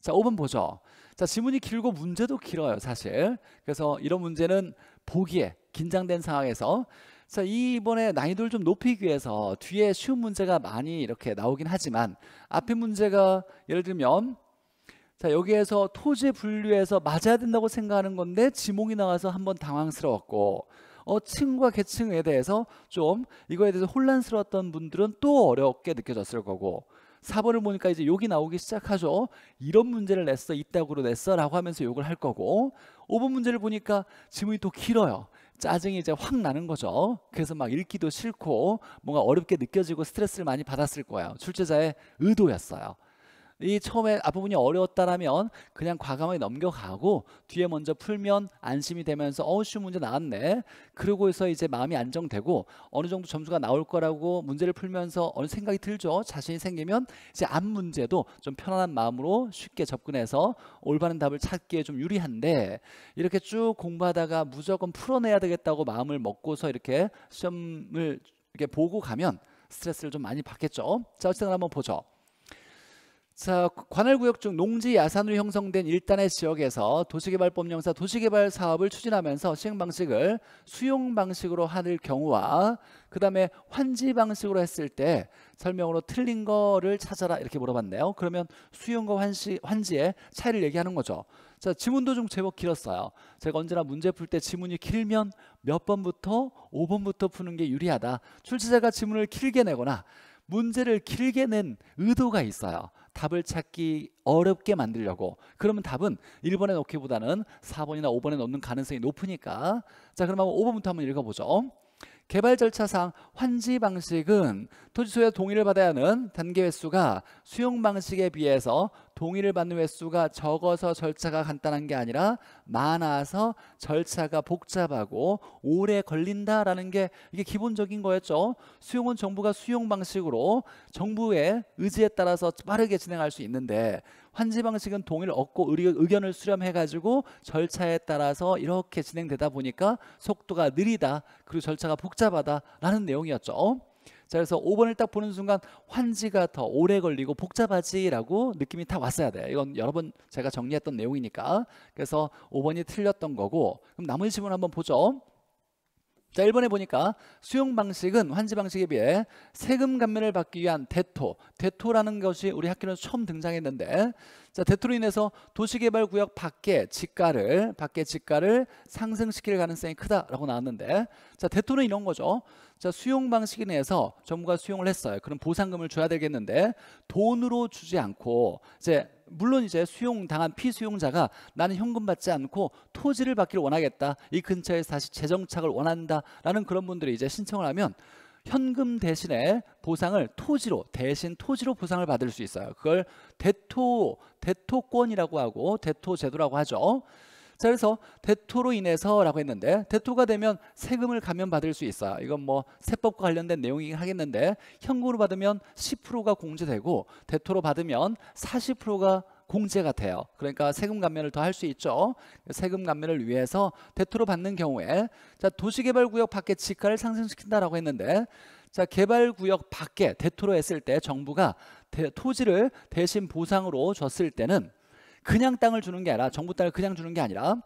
자 5번 보죠 자 지문이 길고 문제도 길어요 사실 그래서 이런 문제는 보기에 긴장된 상황에서 자 이번에 난이도를 좀 높이기 위해서 뒤에 쉬운 문제가 많이 이렇게 나오긴 하지만 앞에 문제가 예를 들면 자 여기에서 토지 분류에서 맞아야 된다고 생각하는 건데 지목이 나와서 한번 당황스러웠고 어, 층과 계층에 대해서 좀 이거에 대해서 혼란스러웠던 분들은 또 어렵게 느껴졌을 거고 4번을 보니까 이제 욕이 나오기 시작하죠. 이런 문제를 냈어, 이따구로 냈어 라고 하면서 욕을 할 거고 5번 문제를 보니까 지문이 또 길어요. 짜증이 이제 확 나는 거죠. 그래서 막 읽기도 싫고 뭔가 어렵게 느껴지고 스트레스를 많이 받았을 거예요. 출제자의 의도였어요. 이 처음에 앞부분이 어려웠다라면 그냥 과감하게 넘겨가고 뒤에 먼저 풀면 안심이 되면서 어우 쉬운 문제 나왔네 그러고서 이제 마음이 안정되고 어느 정도 점수가 나올 거라고 문제를 풀면서 어느 생각이 들죠 자신이 생기면 이제 앞 문제도 좀 편안한 마음으로 쉽게 접근해서 올바른 답을 찾기에 좀 유리한데 이렇게 쭉 공부하다가 무조건 풀어내야 되겠다고 마음을 먹고서 이렇게 시험을 이렇게 보고 가면 스트레스를 좀 많이 받겠죠 자 어쨌든 한번 보죠 자, 그 관할구역중 농지 야산으로 형성된 일단의 지역에서 도시개발법령사 도시개발 사업을 추진하면서 시행 방식을 수용 방식으로 하는 경우와 그 다음에 환지 방식으로 했을 때 설명으로 틀린 거를 찾아라 이렇게 물어봤네요. 그러면 수용과 환시, 환지의 차이를 얘기하는 거죠. 자, 지문도 좀 제법 길었어요. 제가 언제나 문제 풀 때 지문이 길면 몇 번부터 5번부터 푸는 게 유리하다. 출제자가 지문을 길게 내거나 문제를 길게 낸 의도가 있어요. 답을 찾기 어렵게 만들려고 그러면 답은 1번에 넣기보다는 4번이나 5번에 넣는 가능성이 높으니까 자 그럼 한 5번부터 한번 읽어보죠 개발 절차상 환지 방식은 토지 소유와 동의를 받아야 하는 단계 횟수가 수용 방식에 비해서 동의를 받는 횟수가 적어서 절차가 간단한 게 아니라 많아서 절차가 복잡하고 오래 걸린다라는 게 이게 기본적인 거였죠. 수용은 정부가 수용 방식으로 정부의 의지에 따라서 빠르게 진행할 수 있는데 환지 방식은 동의를 얻고 의견을 수렴해 가지고 절차에 따라서 이렇게 진행되다 보니까 속도가 느리다 그리고 절차가 복잡하다라는 내용이었죠. 자 그래서 5번을 딱 보는 순간 환지가 더 오래 걸리고 복잡하지라고 느낌이 다 왔어야 돼요. 이건 여러 번 제가 정리했던 내용이니까. 그래서 5번이 틀렸던 거고 그럼 나머지 질문 한번 보죠. 자 1번에 보니까 수용 방식은 환지 방식에 비해 세금 감면을 받기 위한 대토, 대토라는 것이 우리 학교는 처음 등장했는데 자 대토로 인해서 도시개발구역 밖에 지가를 밖에 지가를 상승시킬 가능성이 크다라고 나왔는데 자 대토는 이런 거죠. 자 수용 방식에 대해서 정부가 수용을 했어요. 그럼 보상금을 줘야 되겠는데 돈으로 주지 않고 이제 물론 이제 수용당한 피수용자가 나는 현금 받지 않고 토지를 받기를 원하겠다. 이 근처에서 다시 재정착을 원한다라는 그런 분들이 이제 신청을 하면 현금 대신에 보상을 토지로 대신 토지로 보상을 받을 수 있어요. 그걸 대토 대토권이라고 하고 대토 제도라고 하죠. 자 그래서 대토로 인해서라고 했는데 대토가 되면 세금을 감면받을 수 있어요. 이건 뭐 세법과 관련된 내용이긴 하겠는데 현금으로 받으면 10%가 공제되고 대토로 받으면 40%가 공제 가돼요 그러니까 세금 감면을 더 할 수 있죠. 세금 감면을 위해서 대토로 받는 경우에 자 도시개발구역 밖에 지가를 상승시킨다라고 했는데 자 개발구역 밖에 대토로 했을 때 정부가 대, 토지를 대신 보상으로 줬을 때는 그냥 땅을 주는 게 아니라 정부 땅을 그냥 주는 게 아니라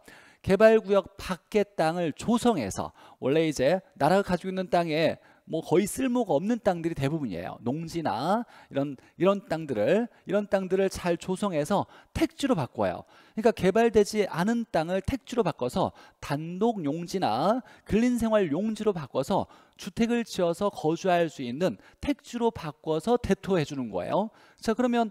개발구역 밖에 땅을 조성해서 원래 이제 나라가 가지고 있는 땅에 뭐 거의 쓸모가 없는 땅들이 대부분이에요. 농지나 이런 이런 땅들을 이런 땅들을 잘 조성해서 택지로 바꿔요. 그러니까 개발되지 않은 땅을 택지로 바꿔서 단독 용지나 근린 생활 용지로 바꿔서 주택을 지어서 거주할 수 있는 택지로 바꿔서 대토해 주는 거예요. 자, 그러면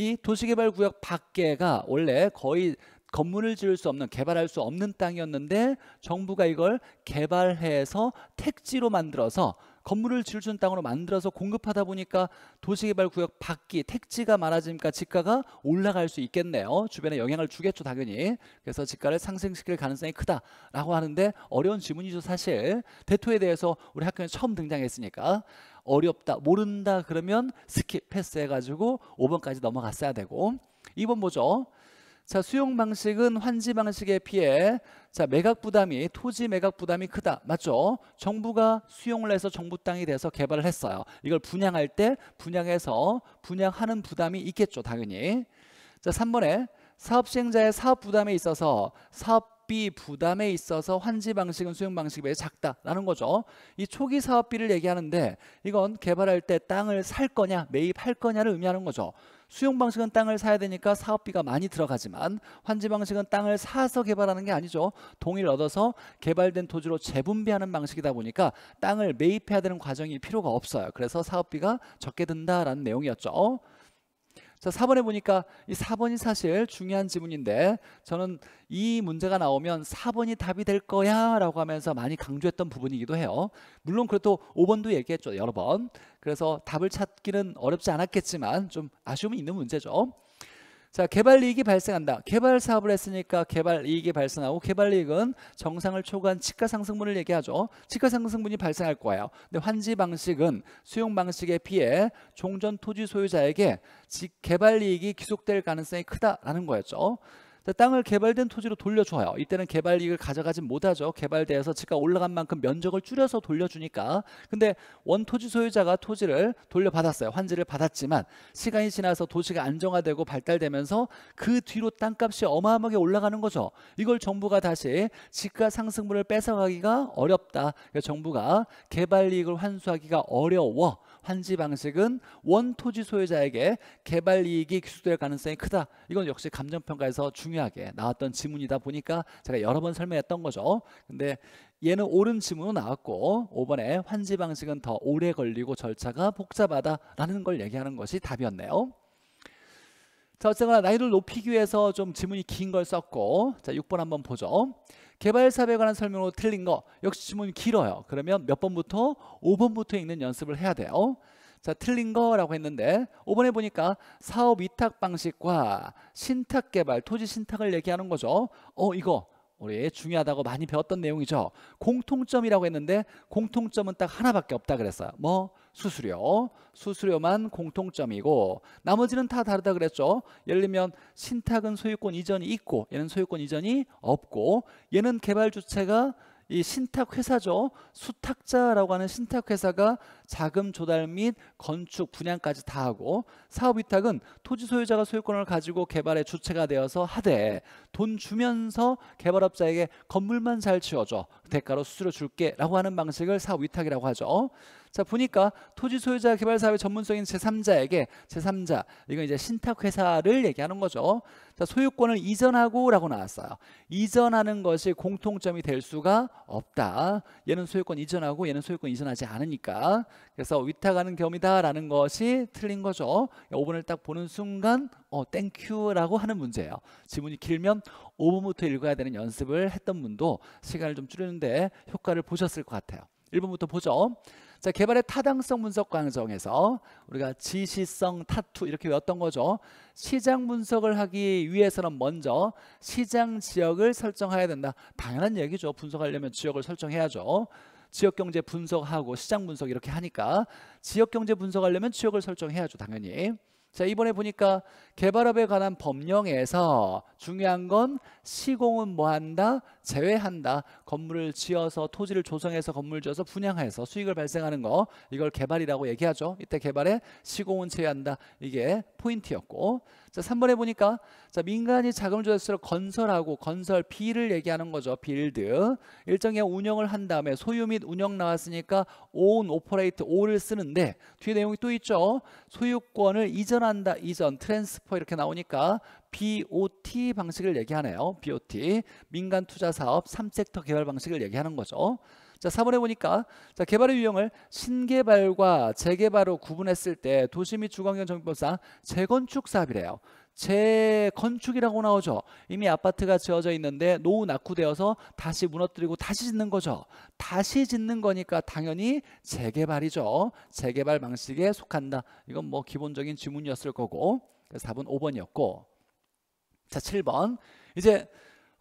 이 도시개발구역 밖에가 원래 거의 건물을 지을 수 없는 개발할 수 없는 땅이었는데 정부가 이걸 개발해서 택지로 만들어서 건물을 지을 수 있는 땅으로 만들어서 공급하다 보니까 도시개발구역 밖이 택지가 많아지니까 집가가 올라갈 수 있겠네요. 주변에 영향을 주겠죠 당연히. 그래서 집가를 상승시킬 가능성이 크다라고 하는데 어려운 질문이죠 사실. 대토에 대해서 우리 학교에 처음 등장했으니까. 어렵다, 모른다 그러면 스킵 패스해가지고 5번까지 넘어갔어야 되고 2번 보죠. 자 수용 방식은 환지 방식에 비해 자 매각 부담이 토지 매각 부담이 크다 맞죠? 정부가 수용을 해서 정부 땅이 돼서 개발을 했어요. 이걸 분양할 때 분양해서 분양하는 부담이 있겠죠 당연히. 자 3번에 사업 시행자의 사업 부담에 있어서 사업 사업비 부담에 있어서 환지 방식은 수용 방식에 비해 작다라는 거죠. 이 초기 사업비를 얘기하는데 이건 개발할 때 땅을 살 거냐 매입할 거냐를 의미하는 거죠. 수용 방식은 땅을 사야 되니까 사업비가 많이 들어가지만 환지 방식은 땅을 사서 개발하는 게 아니죠. 동의를 얻어서 개발된 토지로 재분배하는 방식이다 보니까 땅을 매입해야 되는 과정이 필요가 없어요. 그래서 사업비가 적게 든다라는 내용이었죠. 자, 4번에 보니까 이 4번이 사실 중요한 지문인데 저는 이 문제가 나오면 4번이 답이 될 거야라고 하면서 많이 강조했던 부분이기도 해요. 물론 그래도 5번도 얘기했죠. 여러 번. 그래서 답을 찾기는 어렵지 않았겠지만 좀 아쉬움이 있는 문제죠. 자 개발 이익이 발생한다. 개발 사업을 했으니까 개발 이익이 발생하고 개발 이익은 정상을 초과한 치가 상승분을 얘기하죠. 치가 상승분이 발생할 거예요. 근데 환지 방식은 수용 방식에 비해 종전 토지 소유자에게 개발 이익이 귀속될 가능성이 크다라는 거였죠. 땅을 개발된 토지로 돌려줘요. 이때는 개발 이익을 가져가지 못하죠. 개발돼서 지가 올라간 만큼 면적을 줄여서 돌려주니까. 근데 원토지 소유자가 토지를 돌려받았어요. 환지를 받았지만 시간이 지나서 도시가 안정화되고 발달되면서 그 뒤로 땅값이 어마어마하게 올라가는 거죠. 이걸 정부가 다시 지가 상승분을 뺏어가기가 어렵다. 그러니 정부가 개발 이익을 환수하기가 어려워. 환지 방식은 원 토지 소유자에게 개발 이익이 기속될 가능성이 크다. 이건 역시 감정평가에서 중요하게 나왔던 지문이다 보니까 제가 여러 번 설명했던 거죠. 근데 얘는 옳은 지문으로 나왔고 5번에 환지 방식은 더 오래 걸리고 절차가 복잡하다라는 걸 얘기하는 것이 답이었네요. 자 어쨌거나 나이를 높이기 위해서 좀 지문이 긴 걸 썼고 자 6번 한번 보죠. 개발 사업에 관한 설명으로 틀린 거 역시 지문이 길어요. 그러면 몇 번부터? 5번부터 읽는 연습을 해야 돼요. 자, 틀린 거라고 했는데 5번에 보니까 사업 위탁 방식과 신탁 개발, 토지 신탁을 얘기하는 거죠. 어, 이거 우리 중요하다고 많이 배웠던 내용이죠. 공통점이라고 했는데 공통점은 딱 하나밖에 없다 그랬어요. 뭐 수수료, 수수료만 공통점이고 나머지는 다 다르다 그랬죠. 예를 들면 신탁은 소유권 이전이 있고 얘는 소유권 이전이 없고 얘는 개발 주체가 이 신탁 회사죠. 수탁자라고 하는 신탁 회사가 자금 조달 및 건축 분양까지 다 하고 사업 위탁은 토지 소유자가 소유권을 가지고 개발의 주체가 되어서 하되 돈 주면서 개발업자에게 건물만 잘 지어줘. 대가로 수수료 줄게라고 하는 방식을 사업 위탁이라고 하죠. 자 보니까 토지 소유자 개발 사업의 전문성인 제3자에게 제3자 이건 이제 신탁 회사를 얘기하는 거죠. 자 소유권을 이전하고라고 나왔어요. 이전하는 것이 공통점이 될 수가 없다. 얘는 소유권 이전하고 얘는 소유권 이전하지 않으니까 그래서 위탁하는 겸이다라는 것이 틀린 거죠. 5번을 딱 보는 순간 어 땡큐라고 하는 문제예요. 지문이 길면 5번부터 읽어야 되는 연습을 했던 분도 시간을 좀 줄이는데 효과를 보셨을 것 같아요. 1번부터 보죠. 자, 개발의 타당성 분석 과정에서 우리가 지시성 타투 이렇게 외웠던 거죠. 시장 분석을 하기 위해서는 먼저 시장 지역을 설정해야 된다. 당연한 얘기죠. 분석하려면 지역을 설정해야죠. 지역 경제 분석하고 시장 분석 이렇게 하니까 지역 경제 분석하려면 지역을 설정해야죠. 당연히. 자 이번에 보니까 개발업에 관한 법령에서 중요한 건 시공은 뭐한다? 제외한다. 건물을 지어서 토지를 조성해서 건물 지어서 분양해서 수익을 발생하는 거 이걸 개발이라고 얘기하죠. 이때 개발에 시공은 제외한다. 이게 포인트였고 자, 3번에 보니까 자, 민간이 자금 조달할수록 건설하고 건설 비를 얘기하는 거죠. 빌드. 일정에 운영을 한 다음에 소유 및 운영 나왔으니까 온 오퍼레이트 r 를 쓰는데 뒤에 내용이 또 있죠. 소유권을 이전한다. 이전, 트랜스퍼 이렇게 나오니까 BOT 방식을 얘기하네요. BOT 민간 투자 사업 3섹터 개발 방식을 얘기하는 거죠. 자, 4번에 보니까 자, 개발의 유형을 신개발과 재개발로 구분했을 때 도시 및 주거환경 정비법상 재건축 사업이래요. 재건축이라고 나오죠. 이미 아파트가 지어져 있는데 노후 낙후되어서 다시 무너뜨리고 다시 짓는 거죠. 다시 짓는 거니까 당연히 재개발이죠. 재개발 방식에 속한다. 이건 뭐 기본적인 지문이었을 거고. 그래서 답은 5번이었고. 자, 7번. 이제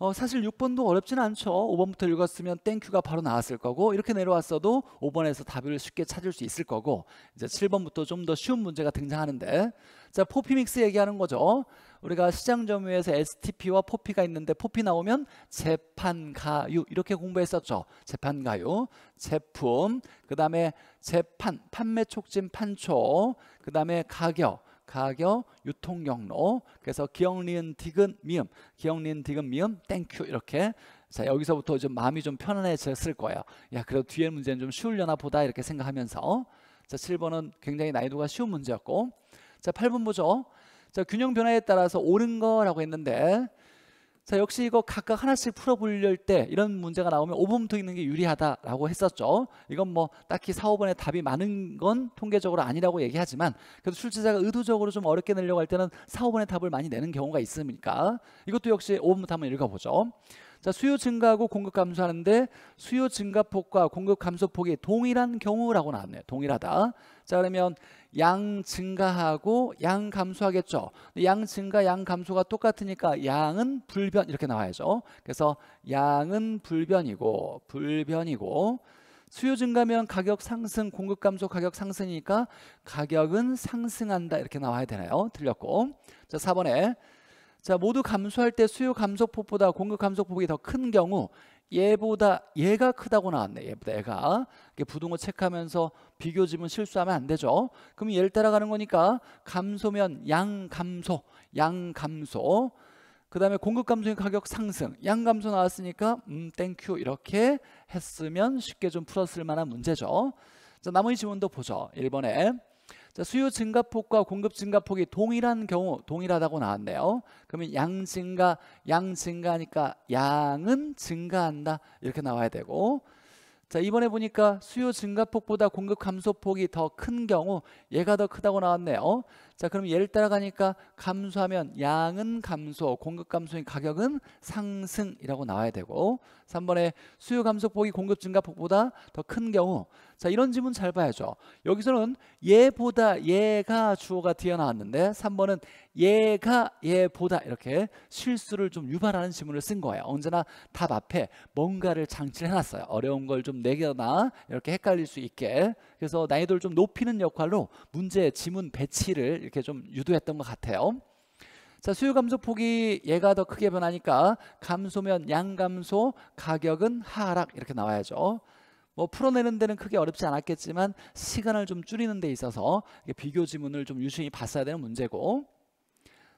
어, 사실 6번도 어렵진 않죠. 5번부터 읽었으면 땡큐가 바로 나왔을 거고 이렇게 내려왔어도 5번에서 답을 쉽게 찾을 수 있을 거고 이제 7번부터 좀 더 쉬운 문제가 등장하는데 자 포피믹스 얘기하는 거죠. 우리가 시장점유에서 STP와 포피가 있는데 포피 나오면 재판가유 이렇게 공부했었죠. 재판가유, 제품, 그 다음에 재판, 판매 촉진 판초, 그 다음에 가격, 가격, 유통 경로. 그래서 기억, 니은, 디귿, 미음. 기억, 니은, 디귿, 미음, 땡큐 이렇게. 자 여기서부터 좀 마음이 좀 편안해졌을 거예요. 야 그래도 뒤에 문제는 좀 쉬우려나 보다 이렇게 생각하면서 자 7번은 굉장히 난이도가 쉬운 문제였고 자 8번 보죠. 자 균형 변화에 따라서 옳은 거라고 했는데 자 역시 이거 각각 하나씩 풀어보려 때 이런 문제가 나오면 오분부터 읽는 게 유리하다라고 했었죠. 이건 뭐 딱히 4, 5번의 답이 많은 건 통계적으로 아니라고 얘기하지만 그래도 출제자가 의도적으로 좀 어렵게 내려고 할 때는 4, 5번의 답을 많이 내는 경우가 있으니까 이것도 역시 오분부터 한번 읽어보죠. 자 수요 증가하고 공급 감소하는데 수요 증가폭과 공급 감소폭이 동일한 경우라고 나왔네요. 동일하다. 자 그러면 양 증가하고 양 감소하겠죠. 양 증가, 양 감소가 똑같으니까 양은 불변 이렇게 나와야죠. 그래서 양은 불변이고 불변이고 수요 증가면 가격 상승, 공급 감소, 가격 상승이니까 가격은 상승한다 이렇게 나와야 되나요? 틀렸고. 자, 4번에 자, 모두 감소할 때 수요 감소폭보다 공급 감소폭이 더 큰 경우 얘보다 얘가 크다고 나왔네. 얘보다 얘가. 부등호 체크하면서 비교 지문 실수하면 안 되죠. 그럼 얘를 따라가는 거니까 감소면 양 감소, 양 감소. 그다음에 공급 감소인 가격 상승, 양 감소 나왔으니까 음 땡큐 이렇게 했으면 쉽게 좀 풀었을 만한 문제죠. 자, 나머지 지문도 보죠. 1번에 자, 수요 증가폭과 공급 증가폭이 동일한 경우 동일하다고 나왔네요. 그러면 양 증가, 양 증가니까 양은 증가한다 이렇게 나와야 되고 자 이번에 보니까 수요 증가폭보다 공급 감소폭이 더 큰 경우 얘가 더 크다고 나왔네요. 자, 그럼 예를 따라가니까 감소하면 양은 감소, 공급 감소인 가격은 상승이라고 나와야 되고 3번에 수요 감소폭이 공급 증가폭보다 더 큰 경우 자, 이런 질문잘 봐야죠. 여기서는 얘보다 얘가 주어가 뒤에 나왔는데 3번은 얘가 얘보다 이렇게 실수를 좀 유발하는 질문을쓴 거예요. 언제나 답 앞에 뭔가를 장치를 해놨어요. 어려운 걸 좀내겨놔 이렇게 헷갈릴 수 있게 그래서 난이도를 좀 높이는 역할로 문제 지문 배치를 이렇게 좀 유도했던 것 같아요. 자 수요 감소 폭이 얘가 더 크게 변하니까 감소면 양 감소, 가격은 하락 이렇게 나와야죠. 뭐 풀어내는 데는 크게 어렵지 않았겠지만 시간을 좀 줄이는 데 있어서 비교 지문을 좀 유심히 봤어야 되는 문제고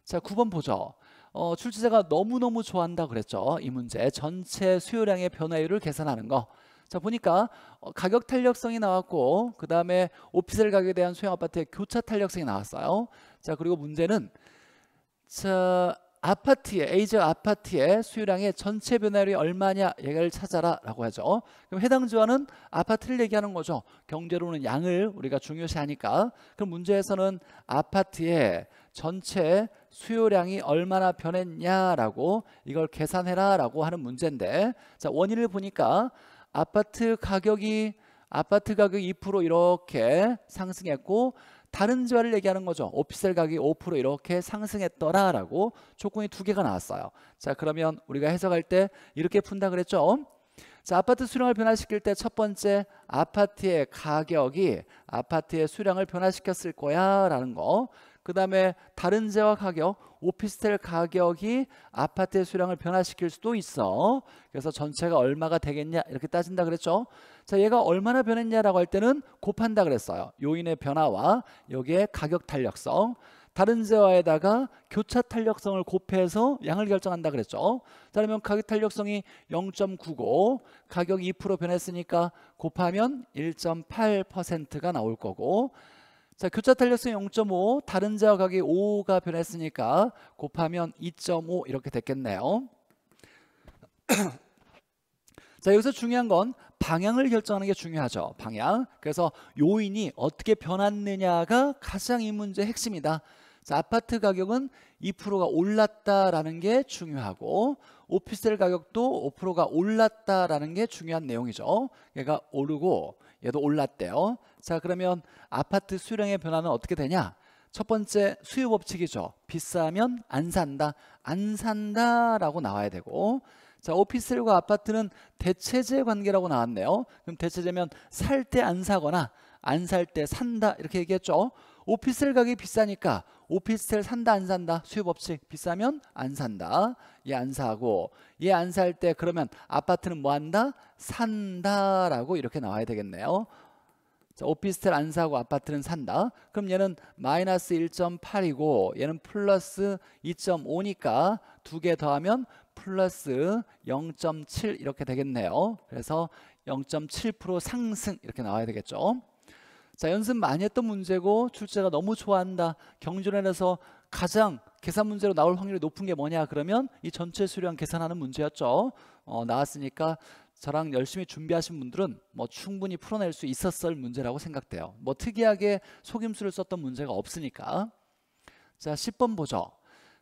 자 9번 보죠. 어, 출제자가 너무너무 좋아한다 그랬죠. 이 문제 전체 수요량의 변화율을 계산하는 거. 자 보니까 어, 가격 탄력성이 나왔고 그 다음에 오피스텔 가격에 대한 소형 아파트의 교차 탄력성이 나왔어요. 자 그리고 문제는 자 아파트의 에이저 아파트의 수요량의 전체 변화율이 얼마냐 얘기를 찾아라라고 하죠. 그럼 해당 지원은 아파트를 얘기하는 거죠. 경제로는 양을 우리가 중요시하니까. 그럼 문제에서는 아파트의 전체 수요량이 얼마나 변했냐라고 이걸 계산해라라고 하는 문제인데 자 원인을 보니까 아파트 가격이 아파트 가격 2% 이렇게 상승했고 다른 재화를 얘기하는 거죠. 오피스 가격이 5% 이렇게 상승했더라라고 조건이 두 개가 나왔어요. 자 그러면 우리가 해석할 때 이렇게 푼다 그랬죠. 자 아파트 수량을 변화시킬 때 첫 번째 아파트의 가격이 아파트의 수량을 변화시켰을 거야 라는 거. 그 다음에 다른 재화 가격 오피스텔 가격이 아파트의 수량을 변화시킬 수도 있어. 그래서 전체가 얼마가 되겠냐 이렇게 따진다 그랬죠. 자, 얘가 얼마나 변했냐라고 할 때는 곱한다 그랬어요. 요인의 변화와 여기에 가격 탄력성 다른 재화에다가 교차 탄력성을 곱해서 양을 결정한다 그랬죠. 자, 그러면 가격 탄력성이 0.95, 가격 2% 변했으니까 곱하면 1.8%가 나올 거고 자, 교차 탄력성 0.5, 다른 자각이 5가 변했으니까 곱하면 2.5 이렇게 됐겠네요. 자, 여기서 중요한 건 방향을 결정하는 게 중요하죠. 방향. 그래서 요인이 어떻게 변했느냐가 가장 이 문제의 핵심이다. 자, 아파트 가격은 2%가 올랐다라는 게 중요하고 오피스텔 가격도 5%가 올랐다라는 게 중요한 내용이죠. 얘가 오르고 얘도 올랐대요. 자, 그러면 아파트 수요량의 변화는 어떻게 되냐? 첫 번째 수요 법칙이죠. 비싸면 안 산다. 안 산다라고 나와야 되고 자, 오피스텔과 아파트는 대체제 관계라고 나왔네요. 그럼 대체제면 살 때 안 사거나 안 살 때 산다 이렇게 얘기했죠. 오피스텔 가격이 비싸니까 오피스텔 산다 안 산다 수요 법칙 비싸면 안 산다 얘안 예, 사고 얘 안 살때 예, 그러면 아파트는 뭐 한다 산다라고 이렇게 나와야 되겠네요 자, 오피스텔 안 사고 아파트는 산다. 그럼 얘는 마이너스 1.8이고 얘는 플러스 2.5니까 두 개 더하면 플러스 0.7 이렇게 되겠네요. 그래서 0.7% 상승 이렇게 나와야 되겠죠. 자 연습 많이 했던 문제고 출제가 너무 좋아한다. 경준원에서 가장 계산 문제로 나올 확률이 높은 게 뭐냐 그러면 이 전체 수량 계산하는 문제였죠. 어, 나왔으니까 저랑 열심히 준비하신 분들은 뭐 충분히 풀어낼 수 있었을 문제라고 생각돼요. 뭐 특이하게 속임수를 썼던 문제가 없으니까. 자, 10번 보죠.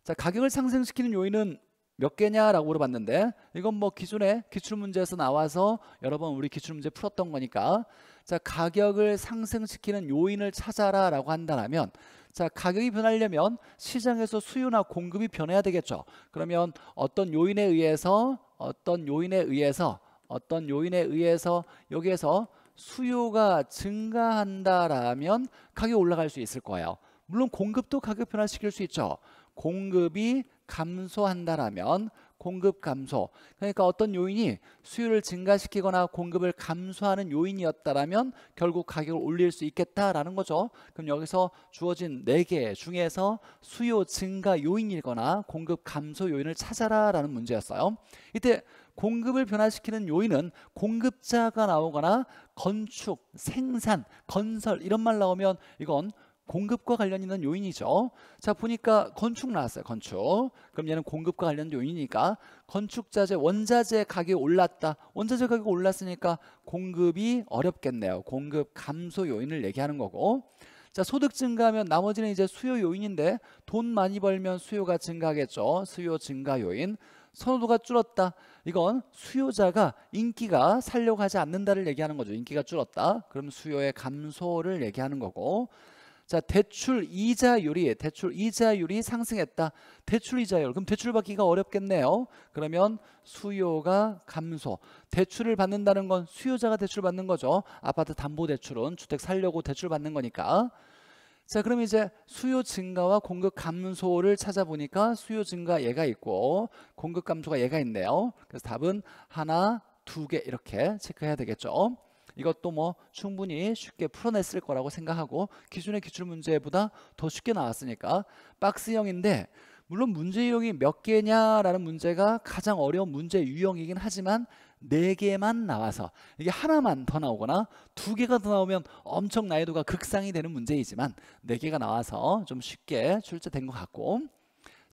자, 가격을 상승시키는 요인은 몇 개냐라고 물어봤는데 이건 뭐 기존에 기출문제에서 나와서 여러 번 우리 기출문제 풀었던 거니까 자 가격을 상승시키는 요인을 찾아라 라고 한다면 자 가격이 변하려면 시장에서 수요나 공급이 변해야 되겠죠 그러면 어떤 요인에 의해서 어떤 요인에 의해서 어떤 요인에 의해서 여기에서 수요가 증가한다라면 가격이 올라갈 수 있을 거예요. 물론 공급도 가격 변화시킬 수 있죠. 공급이 감소한다라면 공급 감소. 그러니까 어떤 요인이 수요를 증가시키거나 공급을 감소하는 요인이었다라면 결국 가격을 올릴 수 있겠다라는 거죠. 그럼 여기서 주어진 네 개 중에서 수요 증가 요인이거나 공급 감소 요인을 찾아라라는 문제였어요. 이때 공급을 변화시키는 요인은 공급자가 나오거나 건축, 생산, 건설 이런 말 나오면 이건 공급과 관련 있는 요인이죠. 자 보니까 건축 나왔어요. 건축. 그럼 얘는 공급과 관련 된 요인이니까 건축자재, 원자재 가격이 올랐다. 원자재 가격이 올랐으니까 공급이 어렵겠네요. 공급 감소 요인을 얘기하는 거고 자 소득 증가하면 나머지는 이제 수요 요인인데 돈 많이 벌면 수요가 증가하겠죠. 수요 증가 요인. 선호도가 줄었다. 이건 수요자가 인기가 살려고 하지 않는다를 얘기하는 거죠. 인기가 줄었다. 그럼 수요의 감소를 얘기하는 거고 자 대출 이자율이 대출 이자율이 상승했다. 대출 이자율 그럼 대출 받기가 어렵겠네요. 그러면 수요가 감소. 대출을 받는다는 건 수요자가 대출 받는 거죠. 아파트 담보 대출은 주택 살려고 대출 받는 거니까. 자, 그럼 이제 수요 증가와 공급 감소를 찾아보니까 수요 증가 얘가 있고 공급 감소가 얘가 있네요. 그래서 답은 하나, 두 개 이렇게 체크해야 되겠죠. 이것도 뭐 충분히 쉽게 풀어냈을 거라고 생각하고 기존의 기출문제보다 더 쉽게 나왔으니까 박스형인데 물론 문제 유형이 몇 개냐라는 문제가 가장 어려운 문제 유형이긴 하지만 네 개만 나와서 이게 하나만 더 나오거나 두 개가 더 나오면 엄청 난이도가 극상이 되는 문제이지만 네 개가 나와서 좀 쉽게 출제된 것 같고